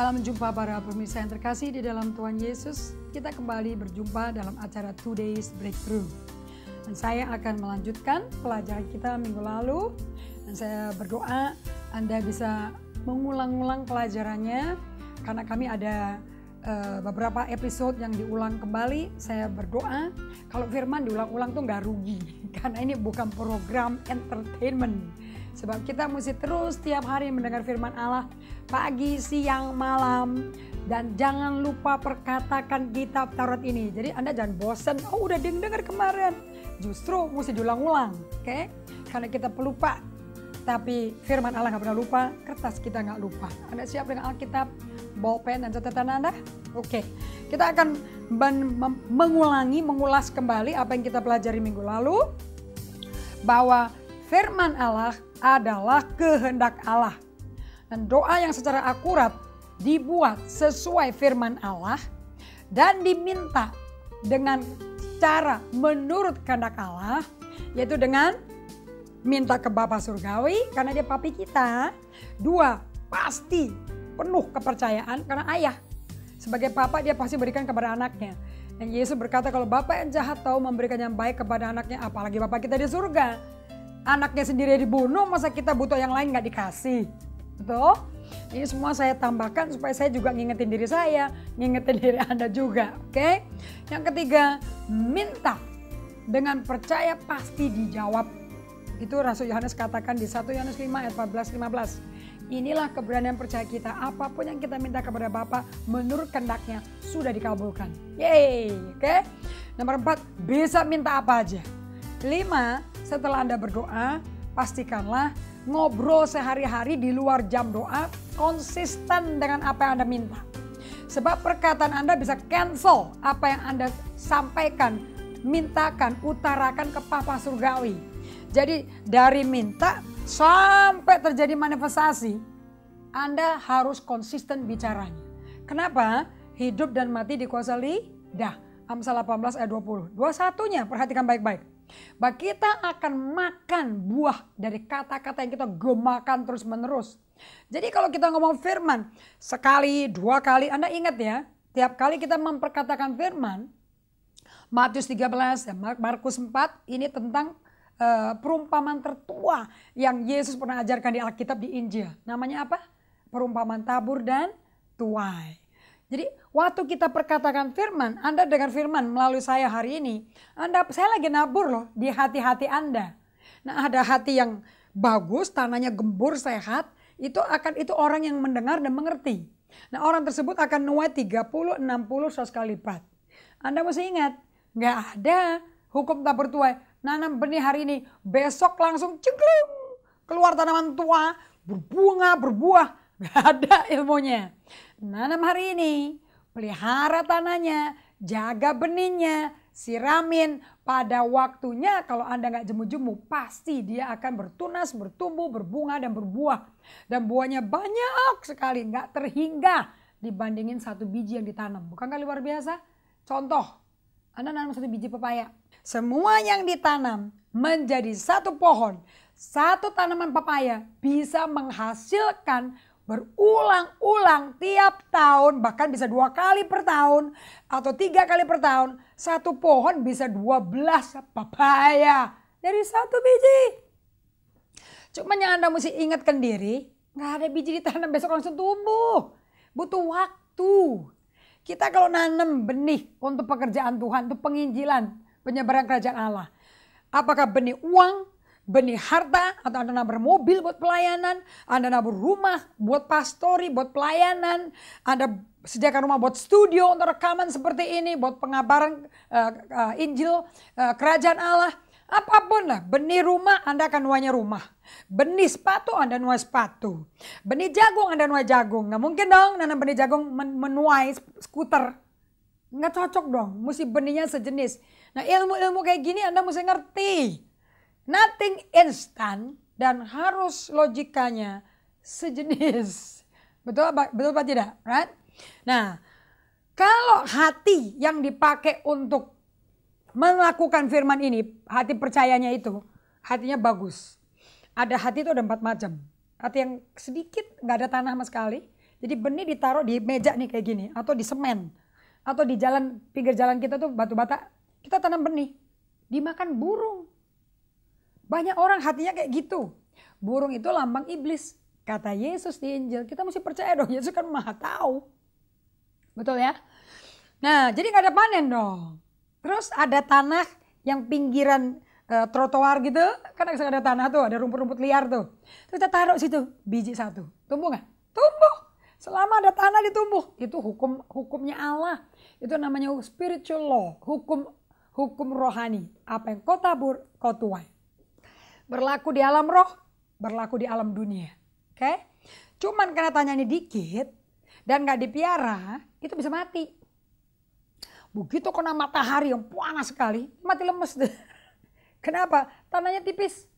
Salam jumpa para pemirsa yang terkasih di dalam Tuhan Yesus. Kita kembali berjumpa dalam acara Days Breakthrough. Dan saya akan melanjutkan pelajaran kita minggu lalu. Dan saya berdoa Anda bisa mengulang-ulang pelajarannya karena kami ada eh, beberapa episode yang diulang kembali. Saya berdoa kalau firman diulang-ulang tuh nggak rugi karena ini bukan program entertainment Sebab kita mesti terus tiap hari mendengar firman Allah pagi, siang, malam. Dan jangan lupa perkatakan kitab Taurat ini. Jadi Anda jangan bosan, oh udah dengar kemarin. Justru mesti diulang-ulang, oke? Okay? Karena kita pelupa. Tapi firman Allah nggak pernah lupa, kertas kita nggak lupa. Anda siap dengan Alkitab, bawa pen dan catatan Anda? Oke, okay. kita akan mengulangi, mengulas kembali apa yang kita pelajari minggu lalu. Bahwa firman Allah adalah kehendak Allah. Dan doa yang secara akurat dibuat sesuai firman Allah dan diminta dengan cara menurut kehendak Allah yaitu dengan minta ke Bapa Surgawi karena dia papi kita. Dua, pasti penuh kepercayaan karena ayah. Sebagai papa dia pasti berikan kepada anaknya. Dan Yesus berkata kalau Bapak yang jahat tahu memberikan yang baik kepada anaknya apalagi Bapak kita di surga anaknya sendiri dibunuh, masa kita butuh yang lain nggak dikasih? Betul? Ini semua saya tambahkan supaya saya juga ngingetin diri saya, ngingetin diri Anda juga, oke? Okay? Yang ketiga, minta dengan percaya pasti dijawab. Itu Rasul Yohanes katakan di 1 Yohanes 5 ayat 14 15. Inilah keberanian percaya kita, apapun yang kita minta kepada Bapa menurut kendaknya sudah dikabulkan. Yeay, oke? Okay? Nomor empat bisa minta apa aja. lima setelah Anda berdoa, pastikanlah ngobrol sehari-hari di luar jam doa konsisten dengan apa yang Anda minta. Sebab perkataan Anda bisa cancel apa yang Anda sampaikan, mintakan, utarakan ke Papa Surgawi. Jadi dari minta sampai terjadi manifestasi, Anda harus konsisten bicaranya. Kenapa? Hidup dan mati dikuasai dah. lidah. Amsal 18 ayat 20. Dua satunya perhatikan baik-baik. Bahwa kita akan makan buah dari kata-kata yang kita gemakan terus-menerus. Jadi kalau kita ngomong firman, sekali, dua kali, Anda ingat ya, tiap kali kita memperkatakan firman, Matius 13, Markus 4, ini tentang uh, perumpamaan tertua yang Yesus pernah ajarkan di Alkitab di Injil. Namanya apa? Perumpamaan tabur dan tuai. Jadi Waktu kita perkatakan firman, Anda dengar firman melalui saya hari ini. Anda, saya lagi nabur loh di hati-hati Anda. Nah ada hati yang bagus, tanahnya gembur, sehat. Itu akan itu orang yang mendengar dan mengerti. Nah orang tersebut akan nuai 30, 60, 100 kali lipat. Anda mesti ingat, nggak ada hukum tak bertuai. Nanam benih hari ini, besok langsung ceklung keluar tanaman tua, berbunga, berbuah. Nggak ada ilmunya. Nanam hari ini, pelihara tanahnya, jaga benihnya, siramin. Pada waktunya kalau Anda nggak jemu-jemu, pasti dia akan bertunas, bertumbuh, berbunga, dan berbuah. Dan buahnya banyak sekali, nggak terhingga dibandingin satu biji yang ditanam. Bukankah luar biasa? Contoh, Anda nanam satu biji pepaya. Semua yang ditanam menjadi satu pohon. Satu tanaman pepaya bisa menghasilkan berulang-ulang tiap tahun bahkan bisa dua kali per tahun atau tiga kali per tahun satu pohon bisa dua belas papaya dari satu biji. Cuman yang Anda mesti ingatkan diri, nggak ada biji ditanam besok langsung tumbuh. Butuh waktu. Kita kalau nanam benih untuk pekerjaan Tuhan, untuk penginjilan, penyebaran kerajaan Allah. Apakah benih uang, benih harta atau Anda nabur mobil buat pelayanan, Anda nabur rumah buat pastori, buat pelayanan, Anda sediakan rumah buat studio untuk rekaman seperti ini, buat pengabaran uh, uh, Injil uh, kerajaan Allah. Apapun lah, benih rumah Anda akan nuanya rumah. Benih sepatu Anda nuai sepatu. Benih jagung Anda nuai jagung. Nggak mungkin dong nanam benih jagung men menuai skuter. Nggak cocok dong, mesti benihnya sejenis. Nah ilmu-ilmu kayak gini Anda mesti ngerti nothing instant dan harus logikanya sejenis. Betul betul apa tidak? Right? Nah, kalau hati yang dipakai untuk melakukan firman ini, hati percayanya itu, hatinya bagus. Ada hati itu ada empat macam. Hati yang sedikit, nggak ada tanah sama sekali. Jadi benih ditaruh di meja nih kayak gini, atau di semen, atau di jalan pinggir jalan kita tuh batu bata, kita tanam benih, dimakan burung banyak orang hatinya kayak gitu. Burung itu lambang iblis. Kata Yesus di Injil, kita mesti percaya dong, Yesus kan maha tahu. Betul ya? Nah, jadi nggak ada panen dong. Terus ada tanah yang pinggiran e, trotoar gitu, kan ada tanah tuh, ada rumput-rumput liar tuh. Terus kita taruh situ biji satu, tumbuh nggak? Tumbuh. Selama ada tanah ditumbuh, itu hukum hukumnya Allah. Itu namanya spiritual law, hukum hukum rohani. Apa yang kau tabur, kau tuai. Berlaku di alam roh, berlaku di alam dunia. Oke? Okay? Cuman karena tanya ini dikit dan nggak dipiara, itu bisa mati. Begitu kena matahari yang panas sekali, mati lemes deh. Kenapa? Tanahnya tipis.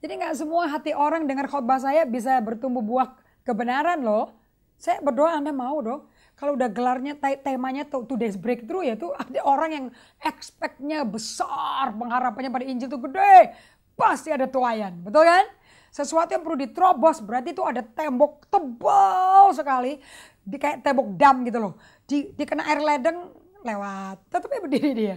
Jadi nggak semua hati orang dengar khotbah saya bisa bertumbuh buah kebenaran loh. Saya berdoa Anda mau dong. Kalau udah gelarnya temanya tuh today's breakthrough ya tuh ada orang yang expectnya besar, pengharapannya pada Injil tuh gede pasti ada tuayan, betul kan? Sesuatu yang perlu diterobos berarti itu ada tembok tebal sekali, di kayak tembok dam gitu loh. Di, dikena air ledeng lewat, tetapi ya berdiri dia.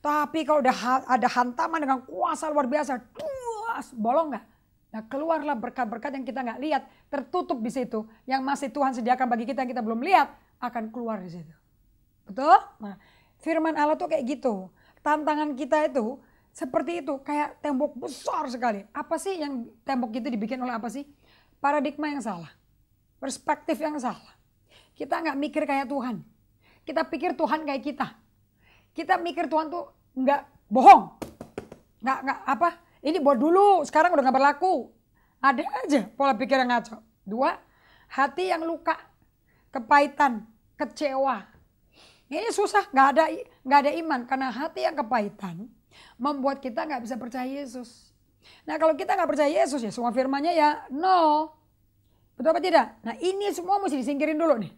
Tapi kalau ada, ada hantaman dengan kuasa luar biasa, Tuas, bolong nggak? Nah keluarlah berkat-berkat yang kita nggak lihat, tertutup di situ. Yang masih Tuhan sediakan bagi kita yang kita belum lihat, akan keluar di situ. Betul? Nah, firman Allah tuh kayak gitu. Tantangan kita itu seperti itu, kayak tembok besar sekali. Apa sih yang tembok itu dibikin oleh apa sih? Paradigma yang salah. Perspektif yang salah. Kita nggak mikir kayak Tuhan. Kita pikir Tuhan kayak kita. Kita mikir Tuhan tuh nggak bohong. Nggak, nggak apa, ini buat dulu, sekarang udah nggak berlaku. Ada aja pola pikir yang ngaco. Dua, hati yang luka, kepahitan, kecewa. Ini susah, nggak ada nggak ada iman karena hati yang kepahitan membuat kita nggak bisa percaya Yesus. Nah kalau kita nggak percaya Yesus ya semua firmannya ya no. Betul apa tidak? Nah ini semua mesti disingkirin dulu nih.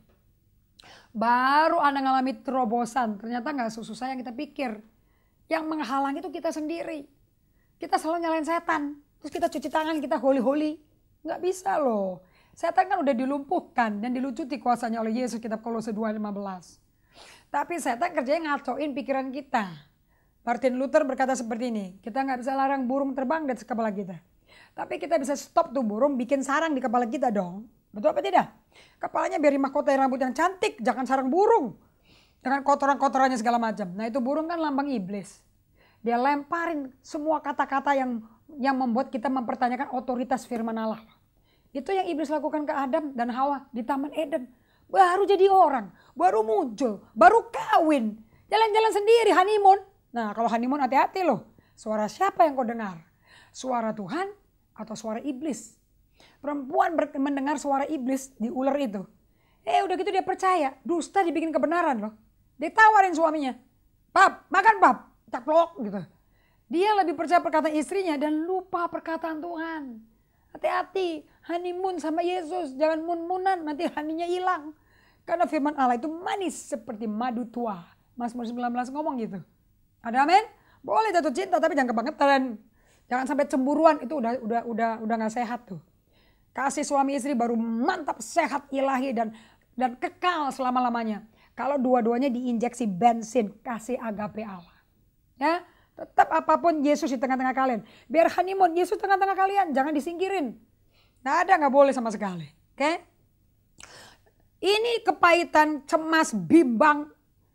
Baru Anda ngalami terobosan. Ternyata nggak susah yang kita pikir. Yang menghalangi itu kita sendiri. Kita selalu nyalain setan. Terus kita cuci tangan, kita holi-holi. Nggak bisa loh. Setan kan udah dilumpuhkan dan dilucuti kuasanya oleh Yesus kitab Kolose 2.15. Tapi setan kerjanya ngacoin pikiran kita Martin Luther berkata seperti ini, kita nggak bisa larang burung terbang dari kepala kita. Tapi kita bisa stop tuh burung bikin sarang di kepala kita dong. Betul apa tidak? Kepalanya biar mahkota rambut yang cantik, jangan sarang burung. Dengan kotoran-kotorannya segala macam. Nah itu burung kan lambang iblis. Dia lemparin semua kata-kata yang yang membuat kita mempertanyakan otoritas firman Allah. Itu yang iblis lakukan ke Adam dan Hawa di Taman Eden. Baru jadi orang, baru muncul, baru kawin. Jalan-jalan sendiri, honeymoon Nah kalau honeymoon hati-hati loh. Suara siapa yang kau dengar? Suara Tuhan atau suara iblis? Perempuan mendengar suara iblis di ular itu. Eh udah gitu dia percaya. Dusta dibikin kebenaran loh. Dia tawarin suaminya. Pap, makan pap. Tak gitu. Dia lebih percaya perkataan istrinya dan lupa perkataan Tuhan. Hati-hati, honeymoon sama Yesus. Jangan mun-munan, nanti haninya hilang. Karena firman Allah itu manis seperti madu tua. mas-mas Mursi 19 ngomong gitu. Ada amin? Boleh jatuh cinta tapi jangan kebangetan. Jangan sampai cemburuan itu udah udah udah udah nggak sehat tuh. Kasih suami istri baru mantap sehat ilahi dan dan kekal selama-lamanya. Kalau dua-duanya diinjeksi bensin, kasih agape Allah. Ya, tetap apapun Yesus di tengah-tengah kalian. Biar honeymoon Yesus tengah-tengah kalian, jangan disingkirin. Nggak ada nggak boleh sama sekali. Oke? Okay? Ini kepahitan, cemas, bimbang,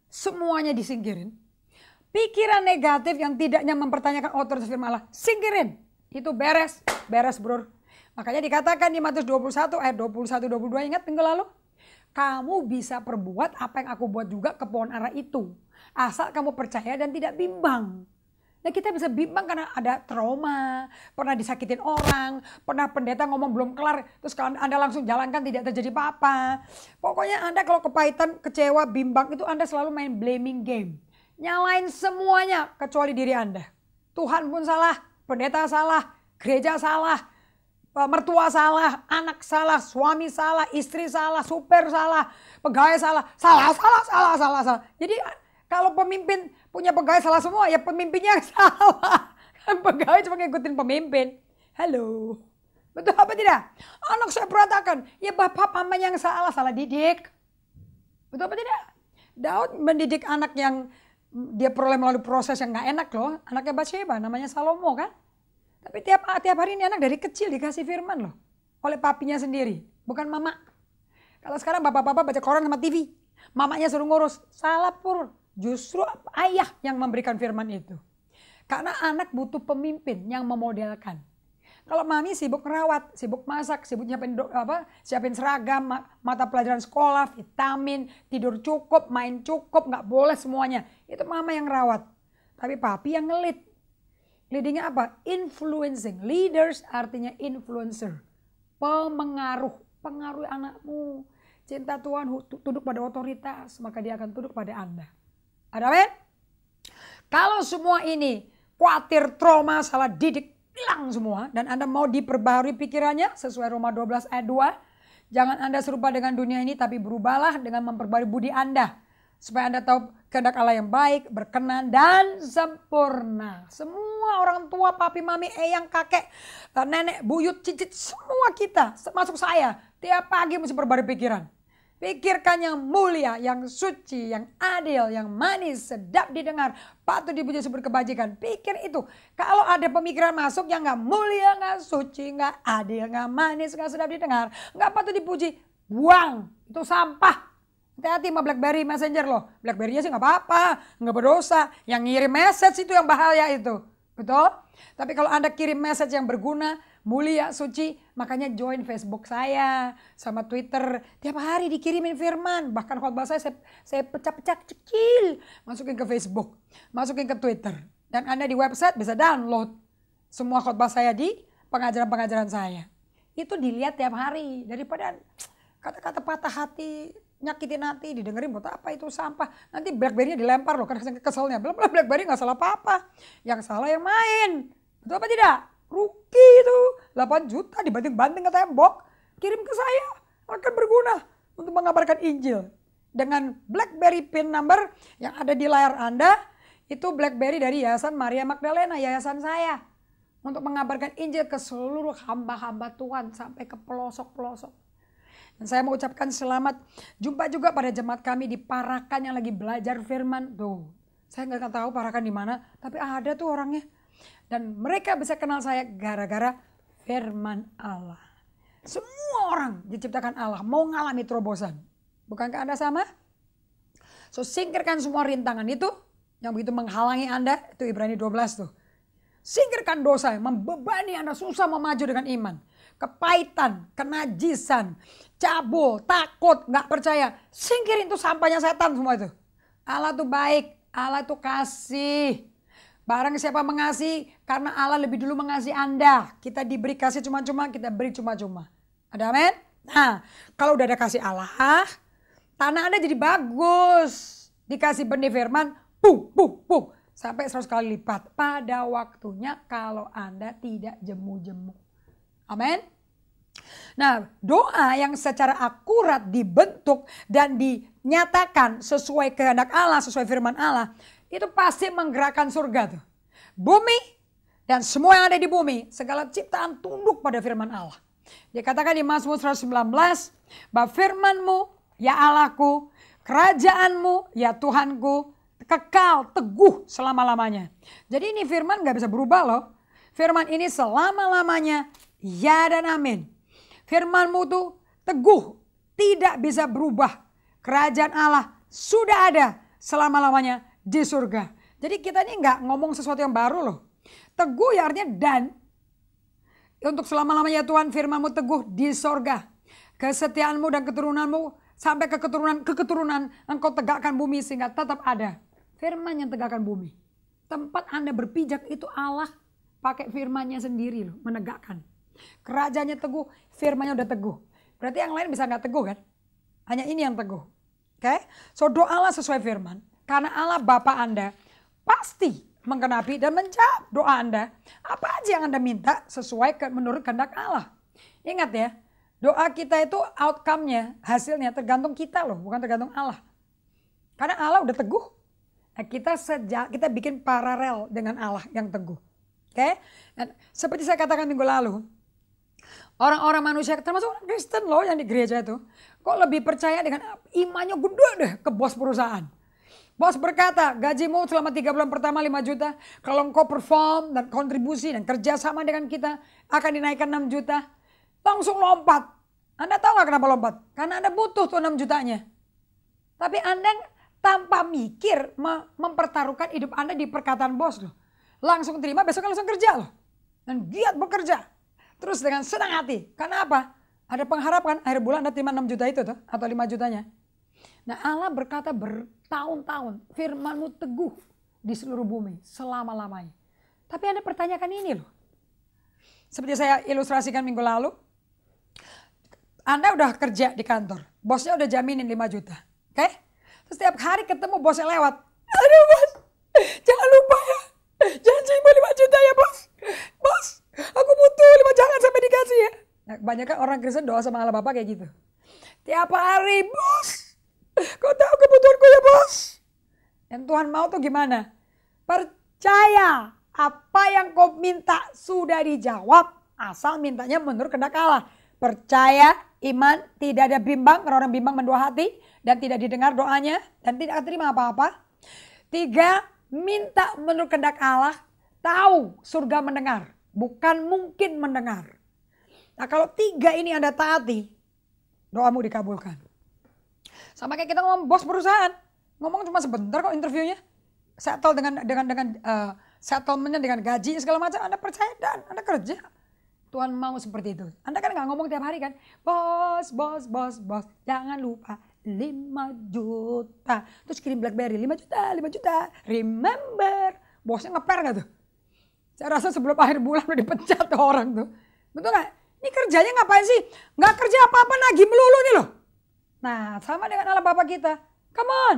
semuanya disingkirin. Pikiran negatif yang tidaknya mempertanyakan otoritas firman Allah, singkirin. Itu beres, beres bro. Makanya dikatakan di Matius 21 ayat 21 22 ingat minggu lalu? Kamu bisa perbuat apa yang aku buat juga ke pohon ara itu. Asal kamu percaya dan tidak bimbang. Nah kita bisa bimbang karena ada trauma, pernah disakitin orang, pernah pendeta ngomong belum kelar, terus kalau Anda langsung jalankan tidak terjadi apa-apa. Pokoknya Anda kalau kepahitan, kecewa, bimbang itu Anda selalu main blaming game nyalain semuanya kecuali diri Anda. Tuhan pun salah, pendeta salah, gereja salah, eh, mertua salah, anak salah, suami salah, istri salah, super salah, pegawai salah, salah, salah, salah, salah, salah. Jadi eh, kalau pemimpin punya pegawai salah semua, ya pemimpinnya salah. Kan pegawai cuma ngikutin pemimpin. Halo. Betul apa tidak? Anak saya perhatikan, Ya bapak paman yang salah, salah didik. Betul apa tidak? Daud mendidik anak yang dia peroleh melalui proses yang nggak enak loh. Anaknya Bathsheba namanya Salomo kan. Tapi tiap tiap hari ini anak dari kecil dikasih firman loh. Oleh papinya sendiri, bukan mama. Kalau sekarang bapak-bapak baca koran sama TV, mamanya suruh ngurus. Salah pur, justru ayah yang memberikan firman itu. Karena anak butuh pemimpin yang memodelkan Kalau mami sibuk merawat sibuk masak, sibuk nyiapin apa, siapin seragam, mata pelajaran sekolah, vitamin, tidur cukup, main cukup, nggak boleh semuanya. Itu mama yang rawat. Tapi papi yang ngelit. Leadingnya apa? Influencing. Leaders artinya influencer. Pemengaruh. pengaruh anakmu. Cinta Tuhan tunduk pada otoritas. Maka dia akan tunduk pada Anda. Ada men? Kalau semua ini khawatir, trauma, salah didik, hilang semua. Dan Anda mau diperbarui pikirannya sesuai Roma 12 ayat 2. Jangan Anda serupa dengan dunia ini tapi berubahlah dengan memperbarui budi Anda supaya Anda tahu kehendak Allah yang baik, berkenan, dan sempurna. Semua orang tua, papi, mami, eyang, kakek, eh, nenek, buyut, cicit, semua kita, termasuk saya, tiap pagi mesti berbaru pikiran. Pikirkan yang mulia, yang suci, yang adil, yang manis, sedap didengar, patut dipuji sebut kebajikan. Pikir itu. Kalau ada pemikiran masuk yang gak mulia, gak suci, gak adil, gak manis, gak sedap didengar, gak patut dipuji, buang. Itu sampah. Hati-hati sama BlackBerry Messenger loh. BlackBerry-nya sih nggak apa-apa, nggak berdosa. Yang ngirim message itu yang bahaya itu. Betul? Tapi kalau Anda kirim message yang berguna, mulia, suci, makanya join Facebook saya sama Twitter. Tiap hari dikirimin firman, bahkan khotbah saya saya, saya pecah-pecah kecil, masukin ke Facebook, masukin ke Twitter. Dan Anda di website bisa download semua khotbah saya di pengajaran-pengajaran saya. Itu dilihat tiap hari daripada kata-kata patah hati nyakitin hati, didengerin buat apa itu sampah. Nanti blackberry dilempar loh karena keselnya. Belum lah Blackberry nggak salah apa-apa. Yang salah yang main. Betul apa tidak? Rugi itu. 8 juta dibanting-banting ke tembok. Kirim ke saya. Akan berguna untuk mengabarkan Injil. Dengan Blackberry pin number yang ada di layar Anda. Itu Blackberry dari Yayasan Maria Magdalena, yayasan saya. Untuk mengabarkan Injil ke seluruh hamba-hamba Tuhan sampai ke pelosok-pelosok dan saya mengucapkan selamat jumpa juga pada jemaat kami di Parakan yang lagi belajar firman. Tuh, saya nggak tahu Parakan di mana, tapi ada tuh orangnya. Dan mereka bisa kenal saya gara-gara firman Allah. Semua orang diciptakan Allah mau ngalami terobosan. Bukankah Anda sama? So singkirkan semua rintangan itu yang begitu menghalangi Anda, itu Ibrani 12 tuh. Singkirkan dosa yang membebani Anda susah memaju dengan iman kepahitan, kenajisan, cabul, takut, nggak percaya. Singkirin tuh sampahnya setan semua itu. Allah tuh baik, Allah tuh kasih. Barang siapa mengasihi, karena Allah lebih dulu mengasihi Anda. Kita diberi kasih cuma-cuma, kita beri cuma-cuma. Ada amin? Nah, kalau udah ada kasih Allah, tanah Anda jadi bagus. Dikasih benih firman, puh, puh, puh. Sampai 100 kali lipat. Pada waktunya kalau Anda tidak jemu-jemu. Amin. Nah, doa yang secara akurat dibentuk dan dinyatakan sesuai kehendak Allah, sesuai firman Allah, itu pasti menggerakkan surga tuh. Bumi dan semua yang ada di bumi, segala ciptaan tunduk pada firman Allah. Dikatakan di Mazmur 119, bahwa firmanmu, ya Allahku, kerajaanmu, ya Tuhanku, kekal, teguh selama-lamanya. Jadi ini firman gak bisa berubah loh. Firman ini selama-lamanya ya dan amin. Firmanmu itu teguh, tidak bisa berubah. Kerajaan Allah sudah ada selama-lamanya di surga. Jadi kita ini nggak ngomong sesuatu yang baru loh. Teguh ya artinya dan. Ya, untuk selama-lamanya Tuhan firmanmu teguh di Surga. Kesetiaanmu dan keturunanmu sampai ke keturunan ke keturunan engkau tegakkan bumi sehingga tetap ada. Firman yang tegakkan bumi. Tempat Anda berpijak itu Allah pakai firmannya sendiri loh menegakkan. Kerajaannya teguh, firmanya udah teguh. Berarti yang lain bisa nggak teguh kan? Hanya ini yang teguh. Oke? Okay? So doalah sesuai firman. Karena Allah Bapa Anda pasti menggenapi dan menjawab doa Anda. Apa aja yang Anda minta sesuai ke, menurut kehendak Allah. Ingat ya, doa kita itu outcome-nya, hasilnya tergantung kita loh, bukan tergantung Allah. Karena Allah udah teguh. Nah, kita sejak kita bikin paralel dengan Allah yang teguh. Oke? Okay? seperti saya katakan minggu lalu, Orang-orang manusia termasuk orang Kristen loh yang di gereja itu. Kok lebih percaya dengan imannya gede deh ke bos perusahaan. Bos berkata, gajimu selama tiga bulan pertama 5 juta. Kalau engkau perform dan kontribusi dan kerja sama dengan kita akan dinaikkan 6 juta. Langsung lompat. Anda tahu nggak kenapa lompat? Karena Anda butuh tuh 6 jutanya. Tapi Anda tanpa mikir mempertaruhkan hidup Anda di perkataan bos loh. Langsung terima, besok langsung kerja loh. Dan giat bekerja. Terus dengan senang hati. Karena apa? Ada pengharapan akhir bulan Anda terima 6 juta itu tuh atau 5 jutanya. Nah Allah berkata bertahun-tahun firmanmu teguh di seluruh bumi selama-lamanya. Tapi Anda pertanyakan ini loh. Seperti saya ilustrasikan minggu lalu. Anda udah kerja di kantor. Bosnya udah jaminin 5 juta. Oke? Okay? Terus hari ketemu bosnya lewat. Aduh bos, jangan lupa ya. Janji 5 juta ya bos. Bos, Aku butuh lima jangan sampai dikasih ya. Nah, kebanyakan orang Kristen doa sama Allah Bapak kayak gitu. Tiap hari, bos. Kau tahu kebutuhanku ya, bos. Yang Tuhan mau tuh gimana? Percaya apa yang kau minta sudah dijawab. Asal mintanya menurut kehendak Allah. Percaya, iman, tidak ada bimbang. Karena orang bimbang mendua hati dan tidak didengar doanya. Dan tidak terima apa-apa. Tiga, minta menurut kehendak Allah. Tahu surga mendengar bukan mungkin mendengar. Nah kalau tiga ini Anda taati, doamu dikabulkan. Sama kayak kita ngomong bos perusahaan, ngomong cuma sebentar kok interviewnya. Settle dengan dengan dengan uh, settlementnya dengan gaji segala macam, Anda percaya dan Anda kerja. Tuhan mau seperti itu. Anda kan nggak ngomong tiap hari kan, bos, bos, bos, bos, jangan lupa 5 juta. Terus kirim Blackberry 5 juta, 5 juta. Remember. Bosnya ngeper gak tuh? Saya rasa sebelum akhir bulan udah dipecat tuh orang tuh. Betul nggak? Ini kerjanya ngapain sih? Nggak kerja apa-apa nagih melulu nih loh. Nah, sama dengan Allah Bapak kita. Come on.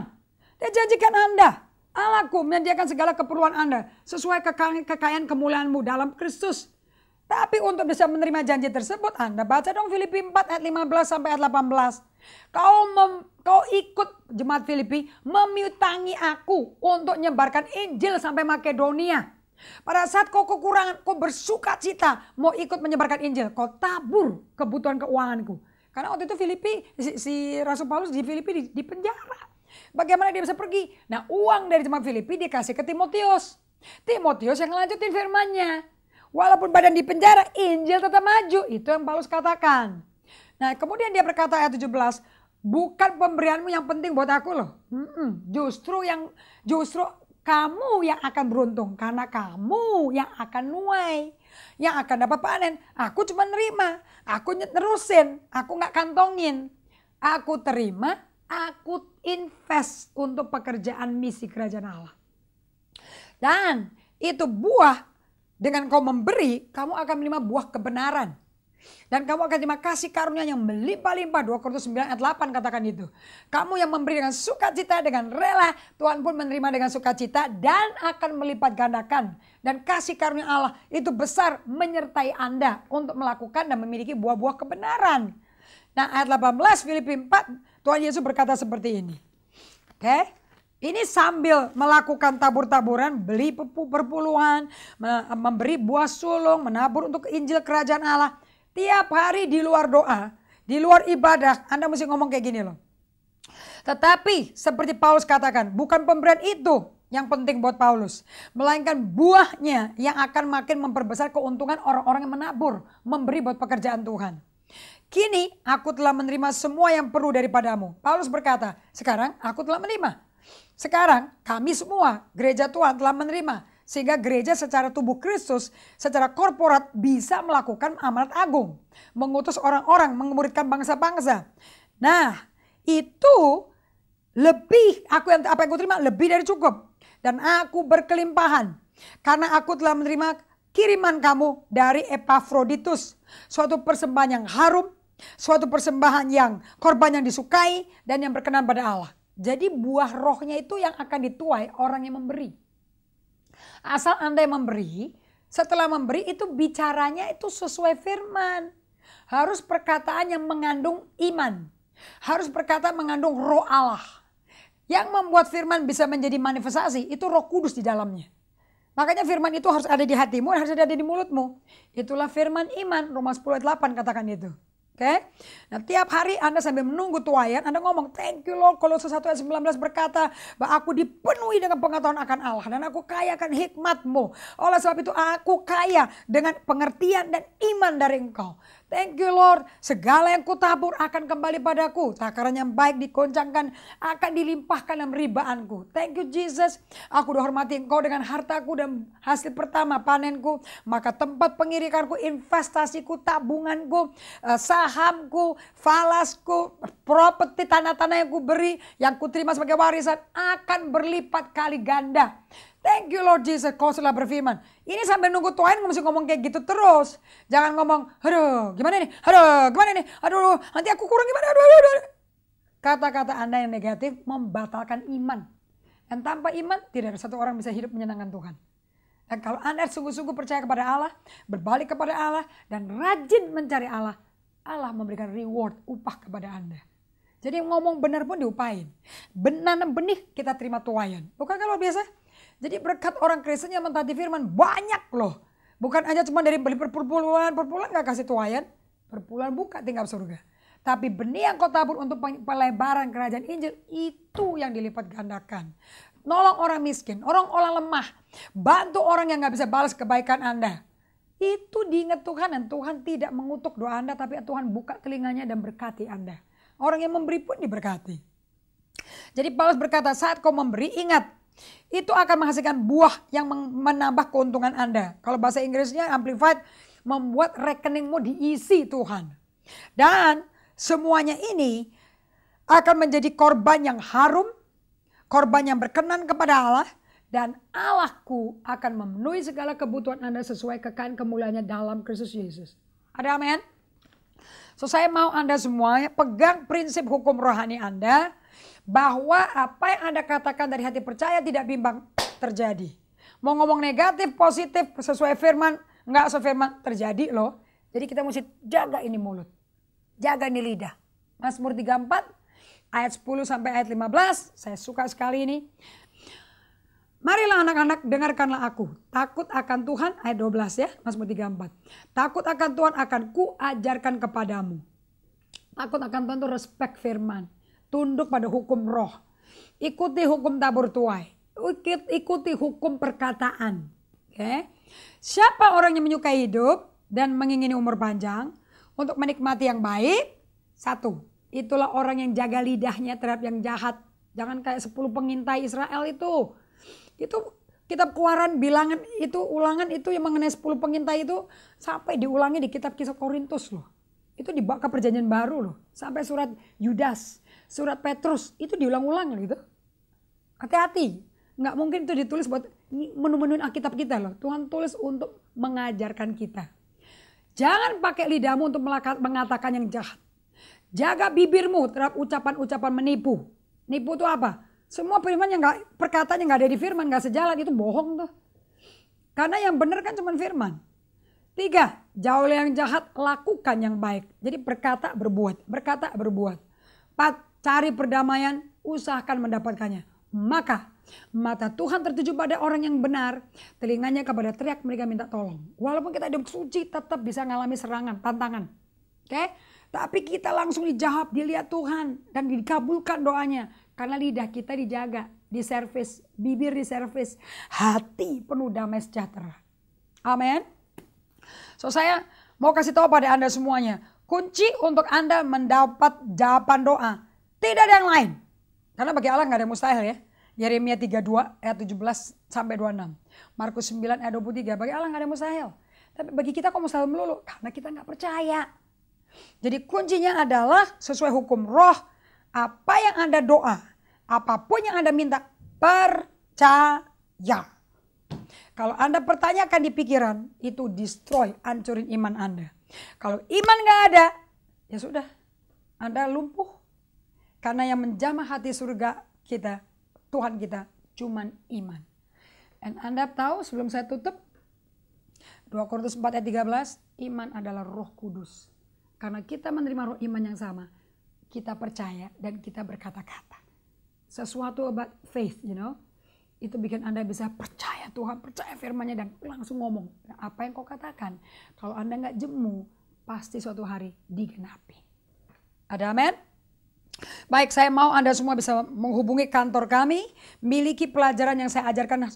Dia janjikan Anda. Allahku menyediakan segala keperluan Anda sesuai kekayaan, kekayaan kemuliaanmu dalam Kristus. Tapi untuk bisa menerima janji tersebut, Anda baca dong Filipi 4 ayat 15 sampai ayat 18. Kau mem, kau ikut jemaat Filipi memiutangi aku untuk menyebarkan Injil sampai Makedonia. Pada saat kau kekurangan, kau bersuka cita mau ikut menyebarkan Injil. Kau tabur kebutuhan keuanganku. Karena waktu itu Filipi, si, si Rasul Paulus di Filipi di, di penjara. Bagaimana dia bisa pergi? Nah uang dari jemaat Filipi dikasih ke Timotius. Timotius yang lanjutin firmannya. Walaupun badan di penjara, Injil tetap maju. Itu yang Paulus katakan. Nah kemudian dia berkata ayat 17, bukan pemberianmu yang penting buat aku loh. Justru yang justru kamu yang akan beruntung karena kamu yang akan nuai, yang akan dapat panen. Aku cuma nerima, aku terusin, aku nggak kantongin. Aku terima, aku invest untuk pekerjaan misi kerajaan Allah. Dan itu buah dengan kau memberi, kamu akan menerima buah kebenaran. Dan kamu akan terima kasih karunia yang melimpah-limpah. 2 Korintus 9 ayat 8 katakan itu. Kamu yang memberi dengan sukacita, dengan rela. Tuhan pun menerima dengan sukacita dan akan melipat gandakan. Dan kasih karunia Allah itu besar menyertai Anda untuk melakukan dan memiliki buah-buah kebenaran. Nah ayat 18 Filipi 4 Tuhan Yesus berkata seperti ini. Oke. Okay? Ini sambil melakukan tabur-taburan, beli perpuluhan, memberi buah sulung, menabur untuk Injil Kerajaan Allah Tiap hari di luar doa, di luar ibadah, Anda mesti ngomong kayak gini loh. Tetapi seperti Paulus katakan, bukan pemberian itu yang penting buat Paulus. Melainkan buahnya yang akan makin memperbesar keuntungan orang-orang yang menabur, memberi buat pekerjaan Tuhan. Kini aku telah menerima semua yang perlu daripadamu. Paulus berkata, sekarang aku telah menerima. Sekarang kami semua gereja Tuhan telah menerima sehingga gereja secara tubuh Kristus, secara korporat bisa melakukan amanat agung. Mengutus orang-orang, mengemuridkan bangsa-bangsa. Nah, itu lebih, aku yang, apa yang aku terima lebih dari cukup. Dan aku berkelimpahan. Karena aku telah menerima kiriman kamu dari Epafroditus. Suatu persembahan yang harum, suatu persembahan yang korban yang disukai dan yang berkenan pada Allah. Jadi buah rohnya itu yang akan dituai orang yang memberi. Asal Anda yang memberi, setelah memberi itu bicaranya itu sesuai firman. Harus perkataan yang mengandung iman. Harus perkataan mengandung roh Allah. Yang membuat firman bisa menjadi manifestasi itu roh kudus di dalamnya. Makanya firman itu harus ada di hatimu, harus ada di mulutmu. Itulah firman iman, Roma 10 ayat 8 katakan itu. Oke, okay? nah tiap hari Anda sambil menunggu tuayan, Anda ngomong, thank you Lord, kalau sesuatu ayat 19 berkata, bahwa aku dipenuhi dengan pengetahuan akan Allah, dan aku kaya akan hikmatmu. Oleh sebab itu aku kaya dengan pengertian dan iman dari engkau. Thank you Lord. Segala yang kutabur akan kembali padaku. Takaran yang baik dikoncangkan akan dilimpahkan dalam ribaanku. Thank you Jesus. Aku udah hormati engkau dengan hartaku dan hasil pertama panenku. Maka tempat pengirikanku, investasiku, tabunganku, eh, sahamku, falasku, properti tanah-tanah yang ku beri, yang ku terima sebagai warisan akan berlipat kali ganda. Thank you Lord Jesus. Kau sudah berfirman. Ini sampai nunggu Tuhan mesti ngomong kayak gitu terus. Jangan ngomong, aduh gimana nih, aduh gimana nih, aduh nanti aku kurang gimana, aduh aduh. aduh. Kata-kata Anda yang negatif membatalkan iman. Dan tanpa iman tidak ada satu orang bisa hidup menyenangkan Tuhan. Dan kalau Anda sungguh-sungguh percaya kepada Allah, berbalik kepada Allah, dan rajin mencari Allah, Allah memberikan reward, upah kepada Anda. Jadi ngomong benar pun diupain. Benanam benih kita terima tuayan. Bukan kalau biasa? Jadi berkat orang Kristen yang mentaati firman banyak loh. Bukan hanya cuma dari beli perpuluhan, perpuluhan gak kasih tuayan. Perpuluhan buka tinggal surga. Tapi benih yang kau tabur untuk pelebaran kerajaan Injil itu yang dilipat gandakan. Nolong orang miskin, orang orang lemah. Bantu orang yang gak bisa balas kebaikan Anda. Itu diingat Tuhan dan Tuhan tidak mengutuk doa Anda tapi Tuhan buka telinganya dan berkati Anda. Orang yang memberi pun diberkati. Jadi Paulus berkata saat kau memberi ingat itu akan menghasilkan buah yang menambah keuntungan Anda. Kalau bahasa Inggrisnya amplified, membuat rekeningmu diisi Tuhan. Dan semuanya ini akan menjadi korban yang harum, korban yang berkenan kepada Allah, dan Allahku akan memenuhi segala kebutuhan Anda sesuai kekayaan kemuliaannya dalam Kristus Yesus. Ada amin? So saya mau Anda semua pegang prinsip hukum rohani Anda, bahwa apa yang Anda katakan dari hati percaya tidak bimbang terjadi. Mau ngomong negatif, positif, sesuai firman, nggak sesuai firman, terjadi loh. Jadi kita mesti jaga ini mulut. Jaga ini lidah. Mazmur 34 ayat 10 sampai ayat 15. Saya suka sekali ini. Marilah anak-anak dengarkanlah aku. Takut akan Tuhan ayat 12 ya. Mazmur 34. Takut akan Tuhan akan ku kuajarkan kepadamu. Takut akan Tuhan itu respect firman tunduk pada hukum roh. Ikuti hukum tabur tuai. Ikuti hukum perkataan. Oke? Ya. Siapa orang yang menyukai hidup dan mengingini umur panjang untuk menikmati yang baik? Satu, itulah orang yang jaga lidahnya terhadap yang jahat. Jangan kayak sepuluh pengintai Israel itu. Itu kitab keluaran bilangan itu ulangan itu yang mengenai sepuluh pengintai itu sampai diulangi di kitab kisah Korintus loh. Itu dibawa ke perjanjian baru loh. Sampai surat Yudas surat Petrus itu diulang-ulang gitu. Hati-hati, nggak mungkin itu ditulis buat menu-menuin Alkitab kita loh. Tuhan tulis untuk mengajarkan kita. Jangan pakai lidahmu untuk mengatakan yang jahat. Jaga bibirmu terhadap ucapan-ucapan menipu. Nipu itu apa? Semua firman yang nggak perkataan yang nggak ada di firman nggak sejalan itu bohong tuh. Karena yang benar kan cuma firman. Tiga, jauh yang jahat, lakukan yang baik. Jadi berkata, berbuat. Berkata, berbuat. Empat, Cari perdamaian, usahakan mendapatkannya. Maka mata Tuhan tertuju pada orang yang benar, telinganya kepada teriak mereka minta tolong. Walaupun kita hidup suci tetap bisa mengalami serangan, tantangan. Oke? Okay? Tapi kita langsung dijawab, dilihat Tuhan dan dikabulkan doanya. Karena lidah kita dijaga, di service, bibir di service, hati penuh damai sejahtera. Amin. So saya mau kasih tahu pada Anda semuanya, kunci untuk Anda mendapat jawaban doa tidak ada yang lain. Karena bagi Allah nggak ada yang mustahil ya. Yeremia 32 ayat 17 sampai 26. Markus 9 ayat 23. Bagi Allah nggak ada yang mustahil. Tapi bagi kita kok mustahil melulu? Karena kita nggak percaya. Jadi kuncinya adalah sesuai hukum roh. Apa yang Anda doa, apapun yang Anda minta, percaya. Kalau Anda pertanyakan di pikiran, itu destroy, ancurin iman Anda. Kalau iman nggak ada, ya sudah, Anda lumpuh. Karena yang menjamah hati surga kita, Tuhan kita, cuman iman. Dan Anda tahu sebelum saya tutup, 2 Korintus 4 ayat 13, iman adalah roh kudus. Karena kita menerima roh iman yang sama, kita percaya dan kita berkata-kata. Sesuatu about faith, you know. Itu bikin Anda bisa percaya Tuhan, percaya firmannya dan langsung ngomong. Nah, apa yang kau katakan, kalau Anda nggak jemu, pasti suatu hari digenapi. Ada amin? Baik, saya mau Anda semua bisa menghubungi kantor kami, miliki pelajaran yang saya ajarkan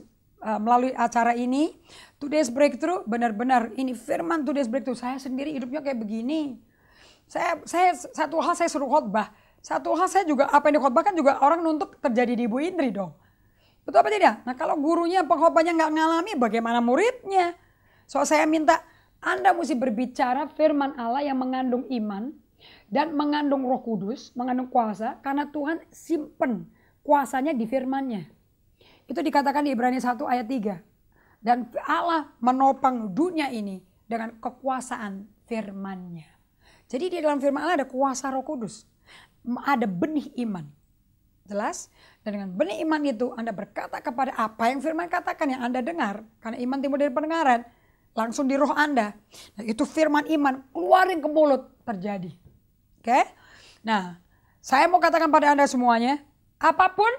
uh, melalui acara ini. Today's Breakthrough, benar-benar ini firman Today's Breakthrough. Saya sendiri hidupnya kayak begini. Saya, saya satu hal saya suruh khotbah. Satu hal saya juga, apa yang dikhotbahkan juga orang nuntut terjadi di Ibu Indri dong. Betul apa tidak? Nah kalau gurunya pengkhotbahnya nggak ngalami, bagaimana muridnya? So saya minta Anda mesti berbicara firman Allah yang mengandung iman, dan mengandung Roh Kudus, mengandung kuasa karena Tuhan simpen kuasanya di firman-Nya. Itu dikatakan di Ibrani 1 ayat 3. Dan Allah menopang dunia ini dengan kekuasaan firman-Nya. Jadi di dalam firman Allah ada kuasa Roh Kudus. Ada benih iman. Jelas? Dan dengan benih iman itu Anda berkata kepada apa yang firman katakan yang Anda dengar. Karena iman timbul dari pendengaran. Langsung di roh Anda. Nah, itu firman iman keluarin ke mulut terjadi. Oke? Okay? Nah, saya mau katakan pada Anda semuanya, apapun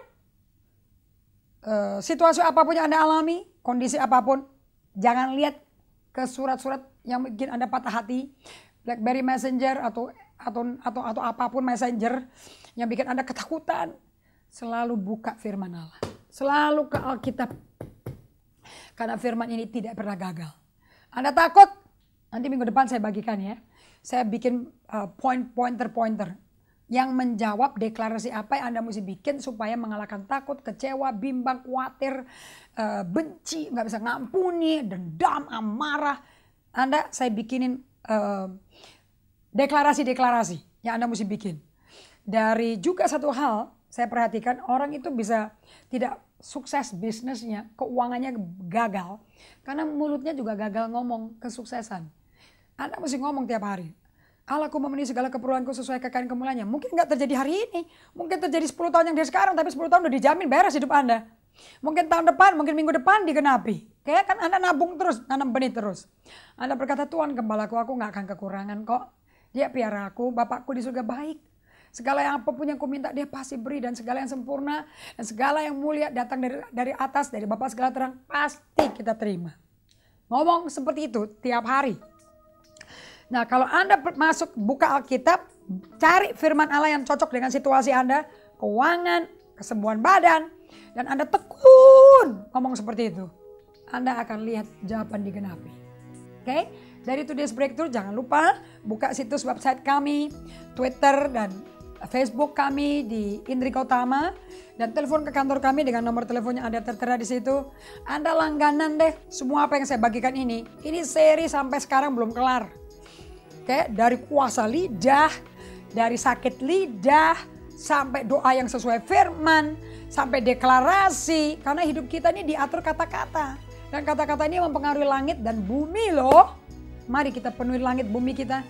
uh, situasi apapun yang Anda alami, kondisi apapun, jangan lihat ke surat-surat yang bikin Anda patah hati, BlackBerry Messenger atau atau atau atau apapun messenger yang bikin Anda ketakutan, selalu buka firman Allah. Selalu ke Alkitab. Karena firman ini tidak pernah gagal. Anda takut? Nanti minggu depan saya bagikan ya saya bikin uh, point pointer pointer yang menjawab deklarasi apa yang Anda mesti bikin supaya mengalahkan takut, kecewa, bimbang, khawatir, uh, benci, nggak bisa ngampuni, dendam, amarah. Anda saya bikinin uh, deklarasi-deklarasi yang Anda mesti bikin. Dari juga satu hal saya perhatikan orang itu bisa tidak sukses bisnisnya, keuangannya gagal karena mulutnya juga gagal ngomong kesuksesan. Anda mesti ngomong tiap hari. aku memenuhi segala keperluanku sesuai kekayaan kemuliaannya. Mungkin nggak terjadi hari ini. Mungkin terjadi 10 tahun yang dari sekarang. Tapi 10 tahun udah dijamin beres hidup Anda. Mungkin tahun depan, mungkin minggu depan digenapi. Kayaknya kan Anda nabung terus, nanam benih terus. Anda berkata, Tuhan gembalaku, aku nggak akan kekurangan kok. Dia piara aku, Bapakku di surga baik. Segala yang apapun yang ku minta dia pasti beri dan segala yang sempurna dan segala yang mulia datang dari dari atas dari Bapak segala terang pasti kita terima. Ngomong seperti itu tiap hari. Nah, kalau Anda masuk buka Alkitab, cari firman Allah yang cocok dengan situasi Anda, keuangan, kesembuhan badan, dan Anda tekun ngomong seperti itu. Anda akan lihat jawaban digenapi. Oke? Okay? Dari Today's Breakthrough jangan lupa buka situs website kami, Twitter dan Facebook kami di Indri Kotama dan telepon ke kantor kami dengan nomor teleponnya ada tertera di situ. Anda langganan deh semua apa yang saya bagikan ini. Ini seri sampai sekarang belum kelar. Kayak dari kuasa lidah, dari sakit lidah, sampai doa yang sesuai firman, sampai deklarasi. Karena hidup kita ini diatur kata-kata. Dan kata-kata ini mempengaruhi langit dan bumi loh. Mari kita penuhi langit bumi kita,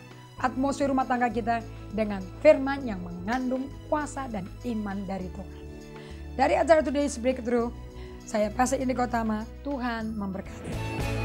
atmosfer rumah tangga kita dengan firman yang mengandung kuasa dan iman dari Tuhan. Dari acara Today's Breakthrough, saya Pastor Indi Kotama, Tuhan memberkati.